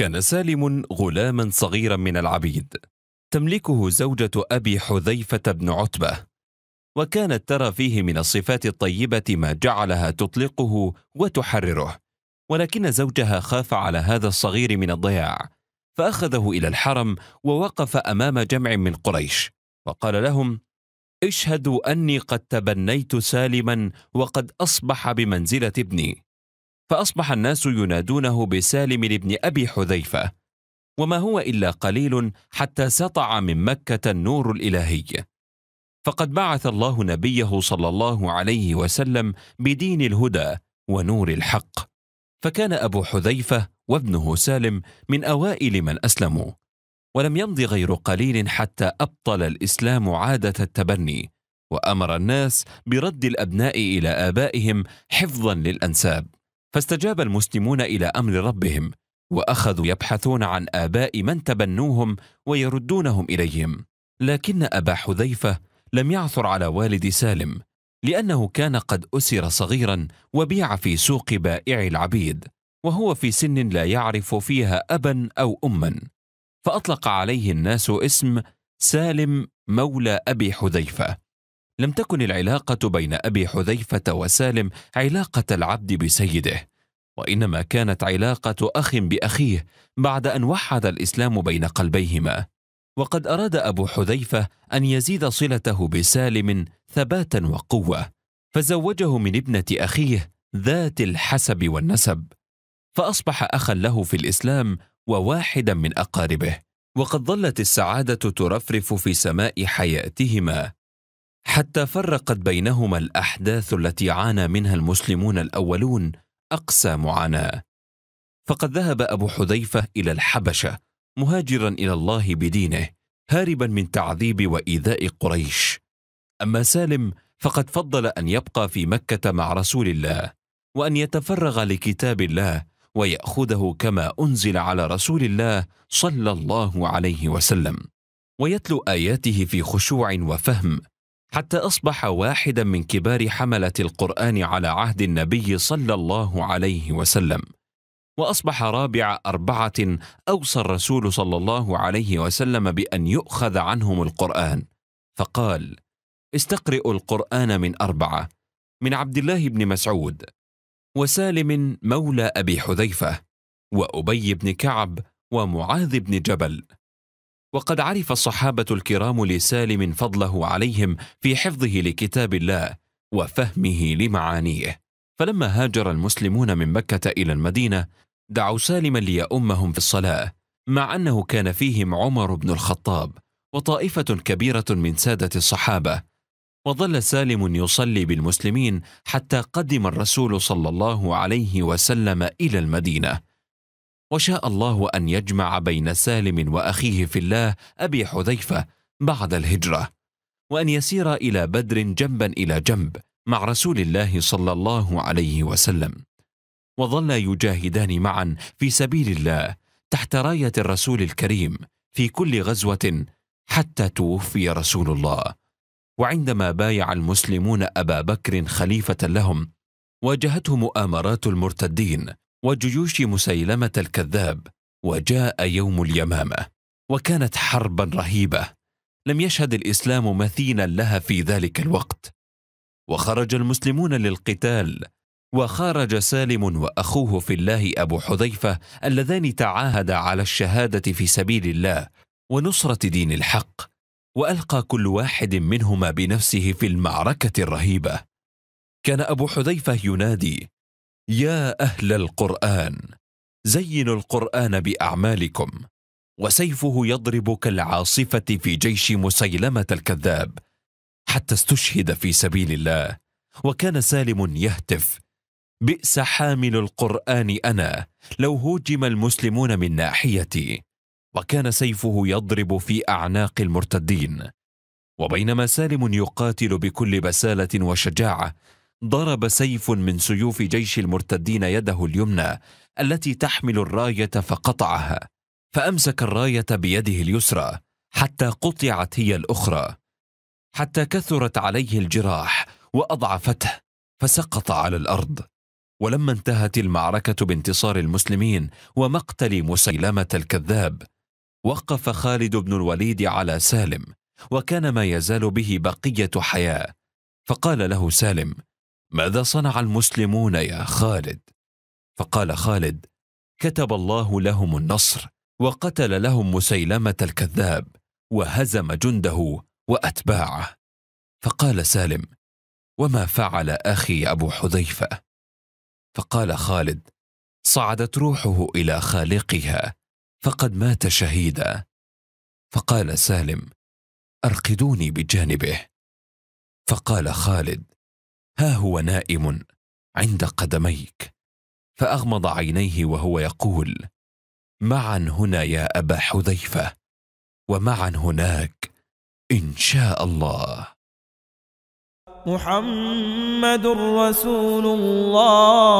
كان سالم غلاما صغيرا من العبيد تملكه زوجة أبي حذيفة بن عتبة وكانت ترى فيه من الصفات الطيبة ما جعلها تطلقه وتحرره ولكن زوجها خاف على هذا الصغير من الضياع فأخذه إلى الحرم ووقف أمام جمع من قريش وقال لهم اشهدوا أني قد تبنيت سالما وقد أصبح بمنزلة ابني فأصبح الناس ينادونه بسالم بن أبي حذيفة وما هو إلا قليل حتى سطع من مكة النور الإلهي فقد بعث الله نبيه صلى الله عليه وسلم بدين الهدى ونور الحق فكان أبو حذيفة وابنه سالم من أوائل من أسلموا ولم يمض غير قليل حتى أبطل الإسلام عادة التبني وأمر الناس برد الأبناء إلى آبائهم حفظا للأنساب فاستجاب المسلمون الى امر ربهم واخذوا يبحثون عن اباء من تبنوهم ويردونهم اليهم لكن ابا حذيفه لم يعثر على والد سالم لانه كان قد اسر صغيرا وبيع في سوق بائع العبيد وهو في سن لا يعرف فيها ابا او اما فاطلق عليه الناس اسم سالم مولى ابي حذيفه لم تكن العلاقة بين أبي حذيفة وسالم علاقة العبد بسيده وإنما كانت علاقة أخ بأخيه بعد أن وحد الإسلام بين قلبيهما وقد أراد أبو حذيفة أن يزيد صلته بسالم ثباتا وقوة فزوجه من ابنة أخيه ذات الحسب والنسب فأصبح أخا له في الإسلام وواحدا من أقاربه وقد ظلت السعادة ترفرف في سماء حياتهما حتى فرقت بينهما الاحداث التي عانى منها المسلمون الاولون اقسى معاناه فقد ذهب ابو حذيفه الى الحبشه مهاجرا الى الله بدينه هاربا من تعذيب وايذاء قريش اما سالم فقد فضل ان يبقى في مكه مع رسول الله وان يتفرغ لكتاب الله وياخذه كما انزل على رسول الله صلى الله عليه وسلم ويتلو اياته في خشوع وفهم حتى اصبح واحدا من كبار حمله القران على عهد النبي صلى الله عليه وسلم واصبح رابع اربعه اوصى الرسول صلى الله عليه وسلم بان يؤخذ عنهم القران فقال استقرئوا القران من اربعه من عبد الله بن مسعود وسالم مولى ابي حذيفه وابي بن كعب ومعاذ بن جبل وقد عرف الصحابه الكرام لسالم فضله عليهم في حفظه لكتاب الله وفهمه لمعانيه فلما هاجر المسلمون من مكه الى المدينه دعوا سالما ليؤمهم في الصلاه مع انه كان فيهم عمر بن الخطاب وطائفه كبيره من ساده الصحابه وظل سالم يصلي بالمسلمين حتى قدم الرسول صلى الله عليه وسلم الى المدينه وشاء الله أن يجمع بين سالم وأخيه في الله أبي حذيفة بعد الهجرة وأن يسير إلى بدر جنبا إلى جنب مع رسول الله صلى الله عليه وسلم وظلا يجاهدان معا في سبيل الله تحت راية الرسول الكريم في كل غزوة حتى توفي رسول الله وعندما بايع المسلمون أبا بكر خليفة لهم واجهته مؤامرات المرتدين وجيوش مسيلمة الكذاب وجاء يوم اليمامة وكانت حربا رهيبة لم يشهد الإسلام مثينا لها في ذلك الوقت وخرج المسلمون للقتال وخرج سالم واخوه في الله ابو حذيفه اللذان تعاهدا على الشهاده في سبيل الله ونصره دين الحق والقى كل واحد منهما بنفسه في المعركه الرهيبه كان ابو حذيفه ينادي يا اهل القران زينوا القران باعمالكم وسيفه يضرب كالعاصفه في جيش مسيلمه الكذاب حتى استشهد في سبيل الله وكان سالم يهتف بئس حامل القران انا لو هوجم المسلمون من ناحيتي وكان سيفه يضرب في اعناق المرتدين وبينما سالم يقاتل بكل بساله وشجاعه ضرب سيف من سيوف جيش المرتدين يده اليمنى التي تحمل الرايه فقطعها فامسك الرايه بيده اليسرى حتى قطعت هي الاخرى حتى كثرت عليه الجراح واضعفته فسقط على الارض ولما انتهت المعركه بانتصار المسلمين ومقتل مسيلمه الكذاب وقف خالد بن الوليد على سالم وكان ما يزال به بقيه حياه فقال له سالم ماذا صنع المسلمون يا خالد فقال خالد كتب الله لهم النصر وقتل لهم مسيلمه الكذاب وهزم جنده واتباعه فقال سالم وما فعل اخي ابو حذيفه فقال خالد صعدت روحه الى خالقها فقد مات شهيدا فقال سالم ارقدوني بجانبه فقال خالد ها هو نائم عند قدميك فاغمض عينيه وهو يقول معا هنا يا ابا حذيفه ومعا هناك ان شاء الله محمد رسول الله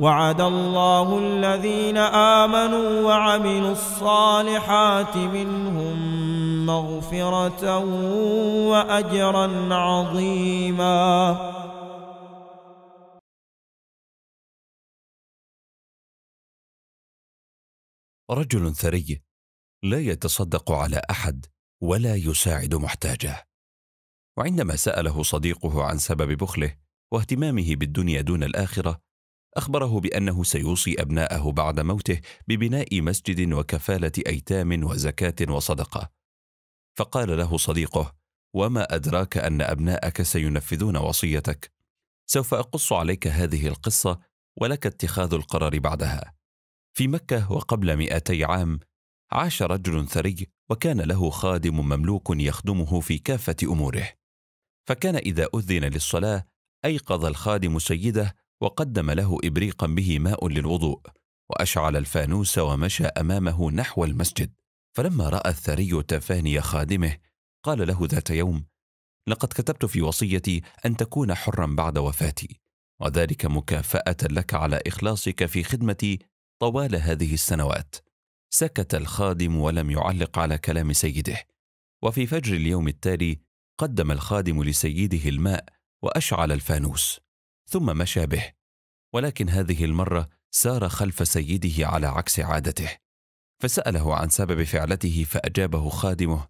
وعد الله الذين آمنوا وعملوا الصالحات منهم مغفرة وأجرا عظيما رجل ثري لا يتصدق على أحد ولا يساعد محتاجه وعندما سأله صديقه عن سبب بخله واهتمامه بالدنيا دون الآخرة أخبره بأنه سيوصي أبناءه بعد موته ببناء مسجد وكفالة أيتام وزكاة وصدقة. فقال له صديقه: وما أدراك أن أبناءك سينفذون وصيتك. سوف أقص عليك هذه القصة ولك اتخاذ القرار بعدها. في مكة وقبل مئتي عام عاش رجل ثري وكان له خادم مملوك يخدمه في كافة أموره. فكان إذا أذن للصلاة أيقظ الخادم سيده وقدم له إبريقا به ماء للوضوء وأشعل الفانوس ومشى أمامه نحو المسجد فلما رأى الثري تفاني خادمه قال له ذات يوم لقد كتبت في وصيتي أن تكون حرا بعد وفاتي وذلك مكافأة لك على إخلاصك في خدمتي طوال هذه السنوات سكت الخادم ولم يعلق على كلام سيده وفي فجر اليوم التالي قدم الخادم لسيده الماء وأشعل الفانوس ثم مشى به ولكن هذه المره سار خلف سيده على عكس عادته فساله عن سبب فعلته فاجابه خادمه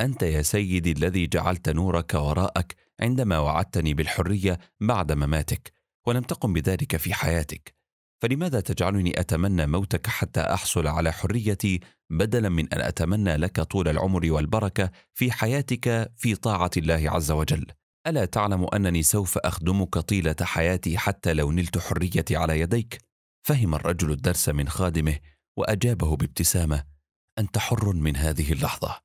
انت يا سيدي الذي جعلت نورك وراءك عندما وعدتني بالحريه بعد مماتك ولم تقم بذلك في حياتك فلماذا تجعلني اتمنى موتك حتى احصل على حريتي بدلا من ان اتمنى لك طول العمر والبركه في حياتك في طاعه الله عز وجل الا تعلم انني سوف اخدمك طيله حياتي حتى لو نلت حريتي على يديك فهم الرجل الدرس من خادمه واجابه بابتسامه انت حر من هذه اللحظه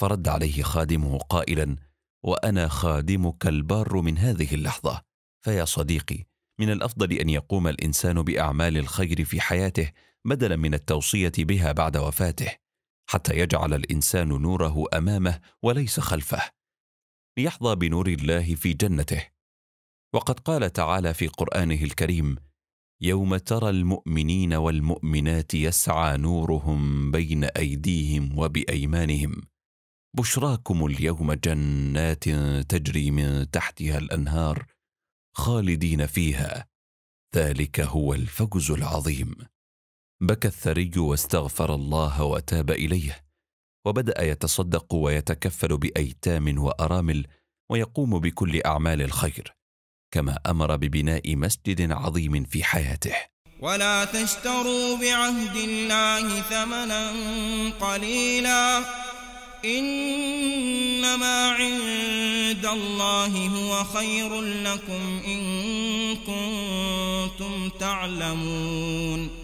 فرد عليه خادمه قائلا وانا خادمك البار من هذه اللحظه فيا صديقي من الافضل ان يقوم الانسان باعمال الخير في حياته بدلا من التوصيه بها بعد وفاته حتى يجعل الانسان نوره امامه وليس خلفه ليحظى بنور الله في جنته وقد قال تعالى في قرانه الكريم يوم ترى المؤمنين والمؤمنات يسعى نورهم بين ايديهم وبايمانهم بشراكم اليوم جنات تجري من تحتها الانهار خالدين فيها ذلك هو الفوز العظيم بكى الثري واستغفر الله وتاب اليه وبدا يتصدق ويتكفل بايتام وارامل ويقوم بكل اعمال الخير كما امر ببناء مسجد عظيم في حياته ولا تشتروا بعهد الله ثمنا قليلا انما عند الله هو خير لكم ان كنتم تعلمون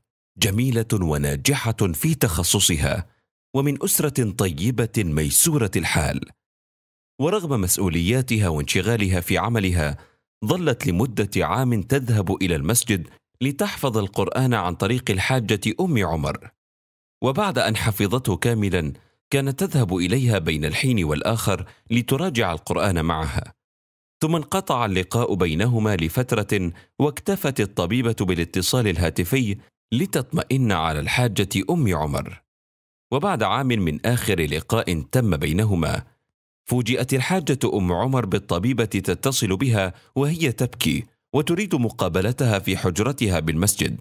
جميله وناجحه في تخصصها ومن اسره طيبه ميسوره الحال ورغم مسؤولياتها وانشغالها في عملها ظلت لمده عام تذهب الى المسجد لتحفظ القران عن طريق الحاجه ام عمر وبعد ان حفظته كاملا كانت تذهب اليها بين الحين والاخر لتراجع القران معها ثم انقطع اللقاء بينهما لفتره واكتفت الطبيبه بالاتصال الهاتفي لتطمئن على الحاجة أم عمر وبعد عام من آخر لقاء تم بينهما فوجئت الحاجة أم عمر بالطبيبة تتصل بها وهي تبكي وتريد مقابلتها في حجرتها بالمسجد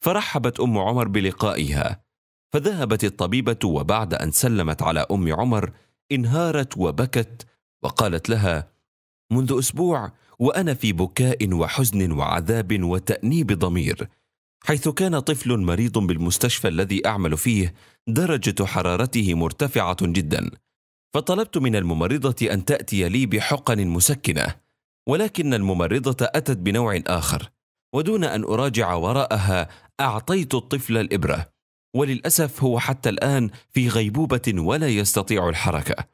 فرحبت أم عمر بلقائها فذهبت الطبيبة وبعد أن سلمت على أم عمر انهارت وبكت وقالت لها منذ أسبوع وأنا في بكاء وحزن وعذاب وتأنيب ضمير حيث كان طفل مريض بالمستشفى الذي اعمل فيه درجه حرارته مرتفعه جدا فطلبت من الممرضه ان تاتي لي بحقن مسكنه ولكن الممرضه اتت بنوع اخر ودون ان اراجع وراءها اعطيت الطفل الابره وللاسف هو حتى الان في غيبوبه ولا يستطيع الحركه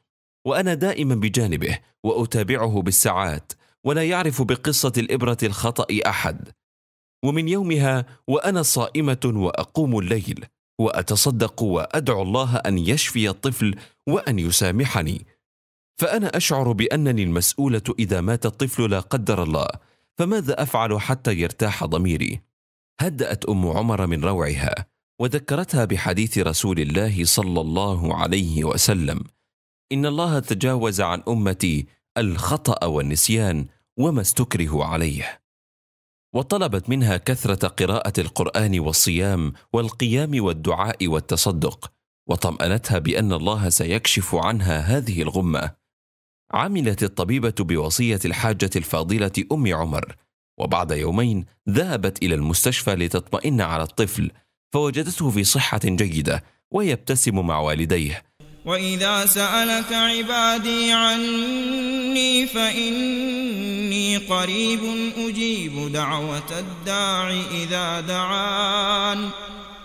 وانا دائما بجانبه واتابعه بالساعات ولا يعرف بقصه الابره الخطا احد ومن يومها وانا صائمه واقوم الليل واتصدق وادعو الله ان يشفي الطفل وان يسامحني فانا اشعر بانني المسؤوله اذا مات الطفل لا قدر الله فماذا افعل حتى يرتاح ضميري هدات ام عمر من روعها وذكرتها بحديث رسول الله صلى الله عليه وسلم ان الله تجاوز عن امتي الخطا والنسيان وما استكرهوا عليه وطلبت منها كثره قراءه القران والصيام والقيام والدعاء والتصدق وطمانتها بان الله سيكشف عنها هذه الغمه عملت الطبيبه بوصيه الحاجه الفاضله ام عمر وبعد يومين ذهبت الى المستشفى لتطمئن على الطفل فوجدته في صحه جيده ويبتسم مع والديه وإذا سألك عبادي عني فإني قريب أجيب دعوة الداع إذا دعان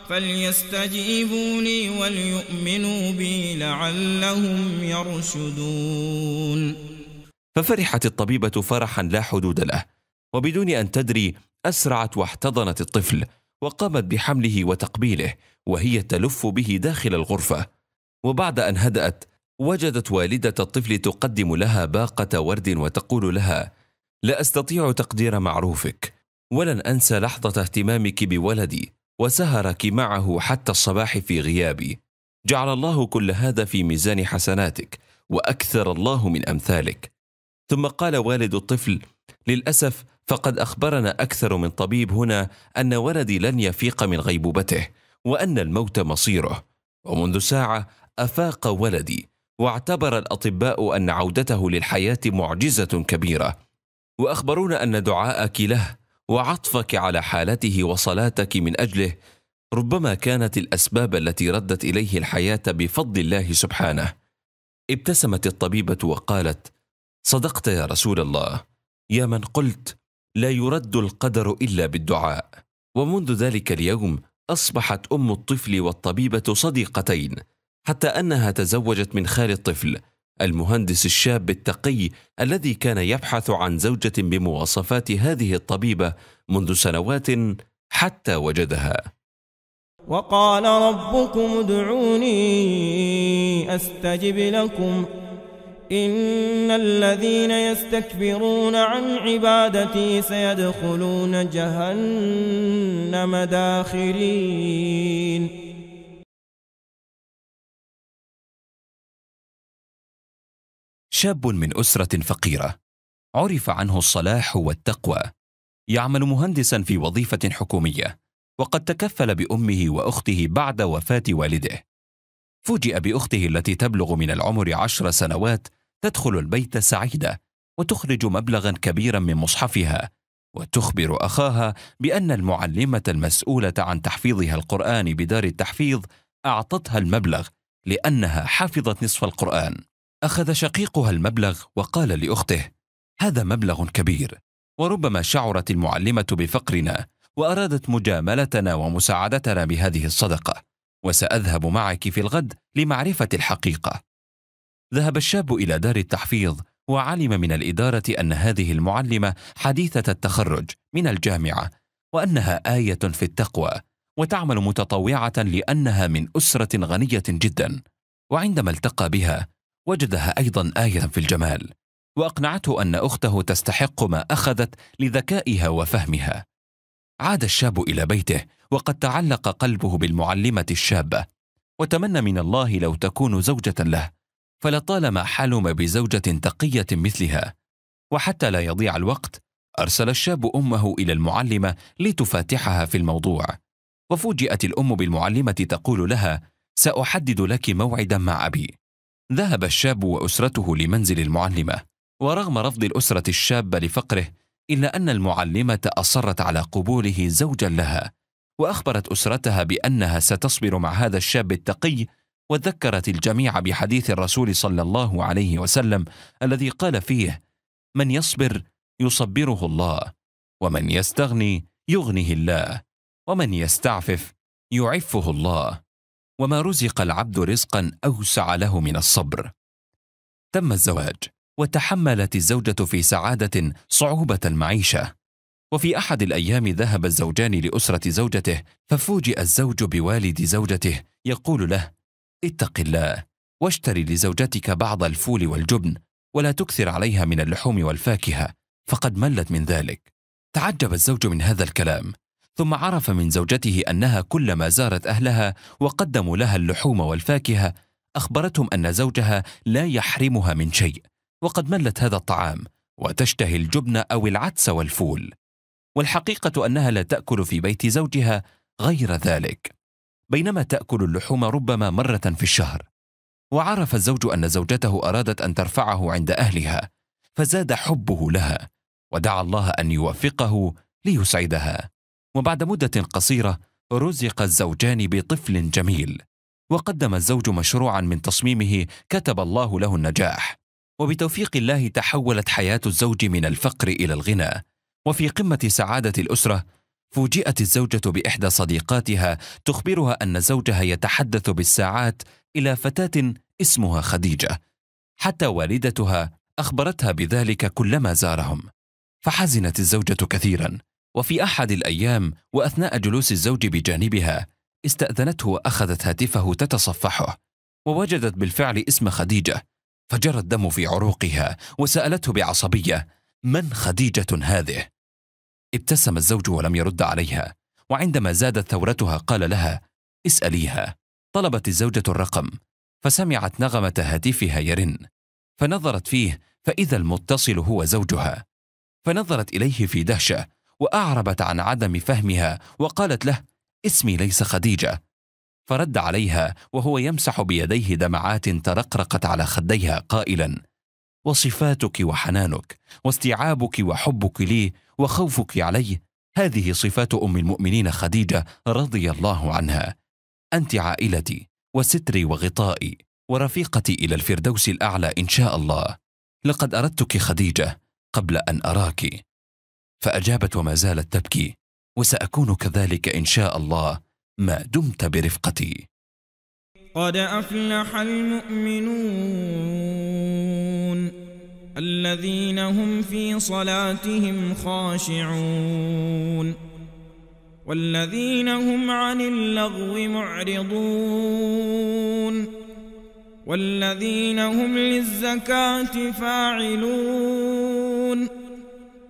فليستجيبوا لي وليؤمنوا بي لعلهم يرشدون ففرحت الطبيبة فرحا لا حدود له وبدون أن تدري أسرعت واحتضنت الطفل وقامت بحمله وتقبيله وهي تلف به داخل الغرفة وبعد أن هدأت وجدت والدة الطفل تقدم لها باقة ورد وتقول لها: لا أستطيع تقدير معروفك، ولن أنسى لحظة اهتمامك بولدي وسهرك معه حتى الصباح في غيابي. جعل الله كل هذا في ميزان حسناتك، وأكثر الله من أمثالك. ثم قال والد الطفل: للأسف فقد أخبرنا أكثر من طبيب هنا أن ولدي لن يفيق من غيبوبته، وأن الموت مصيره. ومنذ ساعة أفاق ولدي واعتبر الأطباء أن عودته للحياة معجزة كبيرة وأخبرونا أن دعاءك له وعطفك على حالته وصلاتك من أجله ربما كانت الأسباب التي ردت إليه الحياة بفضل الله سبحانه ابتسمت الطبيبة وقالت صدقت يا رسول الله يا من قلت لا يرد القدر إلا بالدعاء ومنذ ذلك اليوم أصبحت أم الطفل والطبيبة صديقتين حتى أنها تزوجت من خال الطفل المهندس الشاب التقي الذي كان يبحث عن زوجة بمواصفات هذه الطبيبة منذ سنوات حتى وجدها وقال ربكم ادعوني أستجب لكم إن الذين يستكبرون عن عبادتي سيدخلون جهنم داخرين شاب من أسرة فقيرة عرف عنه الصلاح والتقوى يعمل مهندسا في وظيفة حكومية وقد تكفل بأمه وأخته بعد وفاة والده فوجئ بأخته التي تبلغ من العمر عشر سنوات تدخل البيت سعيدة وتخرج مبلغا كبيرا من مصحفها وتخبر أخاها بأن المعلمة المسؤولة عن تحفيظها القرآن بدار التحفيظ أعطتها المبلغ لأنها حفظت نصف القرآن أخذ شقيقها المبلغ وقال لأخته: هذا مبلغ كبير، وربما شعرت المعلمة بفقرنا وأرادت مجاملتنا ومساعدتنا بهذه الصدقة، وسأذهب معك في الغد لمعرفة الحقيقة. ذهب الشاب إلى دار التحفيظ وعلم من الإدارة أن هذه المعلمة حديثة التخرج من الجامعة، وأنها آية في التقوى، وتعمل متطوعة لأنها من أسرة غنية جدا، وعندما التقى بها وجدها أيضا آية في الجمال وأقنعته أن أخته تستحق ما أخذت لذكائها وفهمها عاد الشاب إلى بيته وقد تعلق قلبه بالمعلمة الشابة وتمنى من الله لو تكون زوجة له فلطالما حلم بزوجة تقية مثلها وحتى لا يضيع الوقت أرسل الشاب أمه إلى المعلمة لتفاتحها في الموضوع وفوجئت الأم بالمعلمة تقول لها سأحدد لك موعدا مع أبي ذهب الشاب وأسرته لمنزل المعلمة ورغم رفض الأسرة الشابة لفقره إلا أن المعلمة أصرت على قبوله زوجا لها وأخبرت أسرتها بأنها ستصبر مع هذا الشاب التقي وذكرت الجميع بحديث الرسول صلى الله عليه وسلم الذي قال فيه من يصبر يصبره الله ومن يستغني يغنه الله ومن يستعفف يعفه الله وما رزق العبد رزقا اوسع له من الصبر تم الزواج وتحملت الزوجه في سعاده صعوبه المعيشه وفي احد الايام ذهب الزوجان لاسره زوجته ففوجئ الزوج بوالد زوجته يقول له اتق الله واشتري لزوجتك بعض الفول والجبن ولا تكثر عليها من اللحوم والفاكهه فقد ملت من ذلك تعجب الزوج من هذا الكلام ثم عرف من زوجته انها كلما زارت اهلها وقدموا لها اللحوم والفاكهه اخبرتهم ان زوجها لا يحرمها من شيء وقد ملت هذا الطعام وتشتهي الجبن او العدس والفول والحقيقه انها لا تاكل في بيت زوجها غير ذلك بينما تاكل اللحوم ربما مره في الشهر وعرف الزوج ان زوجته ارادت ان ترفعه عند اهلها فزاد حبه لها ودعا الله ان يوفقه ليسعدها وبعد مدة قصيرة رزق الزوجان بطفل جميل وقدم الزوج مشروعا من تصميمه كتب الله له النجاح وبتوفيق الله تحولت حياة الزوج من الفقر إلى الغنى وفي قمة سعادة الأسرة فوجئت الزوجة بإحدى صديقاتها تخبرها أن زوجها يتحدث بالساعات إلى فتاة اسمها خديجة حتى والدتها أخبرتها بذلك كلما زارهم فحزنت الزوجة كثيرا وفي أحد الأيام وأثناء جلوس الزوج بجانبها استأذنته وأخذت هاتفه تتصفحه ووجدت بالفعل اسم خديجة فجرى الدم في عروقها وسألته بعصبية من خديجة هذه؟ ابتسم الزوج ولم يرد عليها وعندما زادت ثورتها قال لها اسأليها طلبت الزوجة الرقم فسمعت نغمة هاتفها يرن فنظرت فيه فإذا المتصل هو زوجها فنظرت إليه في دهشة واعربت عن عدم فهمها وقالت له اسمي ليس خديجه فرد عليها وهو يمسح بيديه دمعات ترقرقت على خديها قائلا وصفاتك وحنانك واستيعابك وحبك لي وخوفك علي هذه صفات ام المؤمنين خديجه رضي الله عنها انت عائلتي وستري وغطائي ورفيقتي الى الفردوس الاعلى ان شاء الله لقد اردتك خديجه قبل ان اراك فأجابت وما زالت تبكي وسأكون كذلك إن شاء الله ما دمت برفقتي قد أفلح المؤمنون الذين هم في صلاتهم خاشعون والذين هم عن اللغو معرضون والذين هم للزكاة فاعلون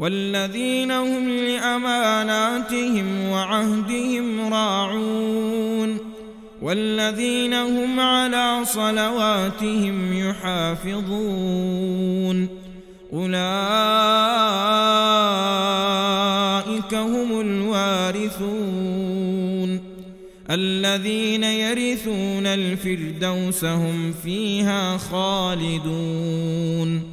والذين هم لأماناتهم وعهدهم راعون والذين هم على صلواتهم يحافظون أولئك هم الوارثون الذين يرثون الفردوس هم فيها خالدون